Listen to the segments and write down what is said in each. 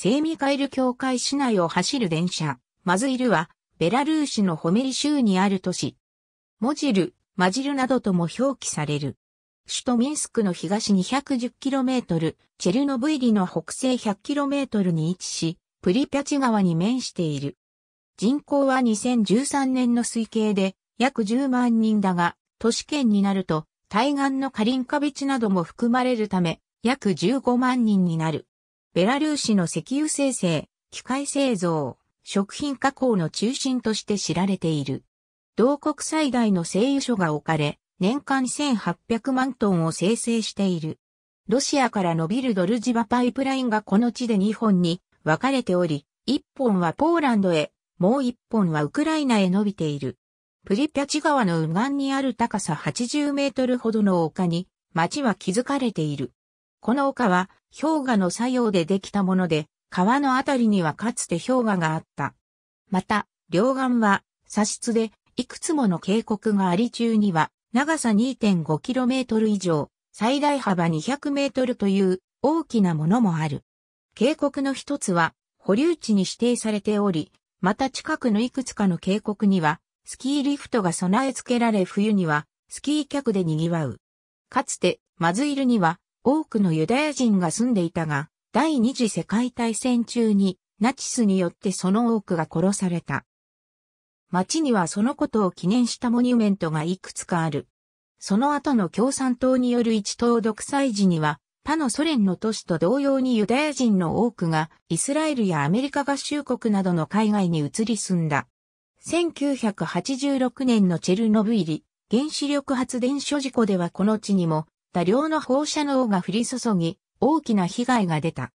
セイミカエル教会市内を走る電車、マズイルは、ベラルーシのホメリ州にある都市。モジル、マジルなどとも表記される。首都ミンスクの東 210km、チェルノブイリの北西 100km に位置し、プリピャチ川に面している。人口は2013年の推計で約10万人だが、都市圏になると対岸のカリンカビチなども含まれるため、約15万人になる。ベラルーシの石油生成、機械製造、食品加工の中心として知られている。同国最大の製油所が置かれ、年間1800万トンを生成している。ロシアから伸びるドルジバパイプラインがこの地で2本に分かれており、1本はポーランドへ、もう1本はウクライナへ伸びている。プリピャチ川の右岸にある高さ80メートルほどの丘に、町は築かれている。この丘は氷河の作用でできたもので、川のあたりにはかつて氷河があった。また、両岸は砂質でいくつもの渓谷があり中には長さ 2.5km 以上、最大幅 200m という大きなものもある。渓谷の一つは保留地に指定されており、また近くのいくつかの渓谷にはスキーリフトが備え付けられ冬にはスキー客で賑わう。かつてマズイルには多くのユダヤ人が住んでいたが、第二次世界大戦中にナチスによってその多くが殺された。町にはそのことを記念したモニュメントがいくつかある。その後の共産党による一党独裁時には、他のソ連の都市と同様にユダヤ人の多くがイスラエルやアメリカ合衆国などの海外に移り住んだ。1986年のチェルノブイリ原子力発電所事故ではこの地にも多量の放射能が降り注ぎ、大きな被害が出た。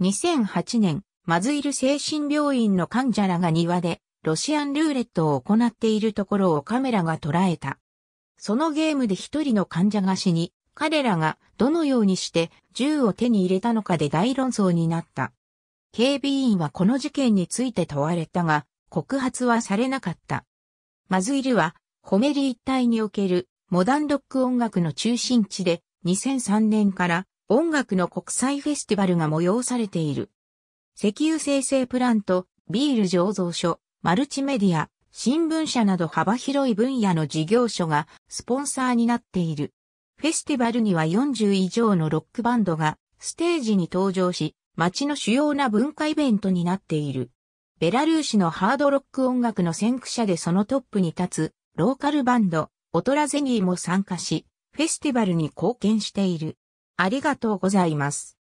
2008年、マズイル精神病院の患者らが庭で、ロシアンルーレットを行っているところをカメラが捉えた。そのゲームで一人の患者が死に、彼らがどのようにして銃を手に入れたのかで大論争になった。警備員はこの事件について問われたが、告発はされなかった。マズイルは、ホメリ一帯におけるモダンロック音楽の中心地で2003年から音楽の国際フェスティバルが催されている。石油生成プラント、ビール醸造所、マルチメディア、新聞社など幅広い分野の事業所がスポンサーになっている。フェスティバルには40以上のロックバンドがステージに登場し、街の主要な文化イベントになっている。ベラルーシのハードロック音楽の先駆者でそのトップに立つローカルバンド、オトラゼニーも参加し、フェスティバルに貢献している。ありがとうございます。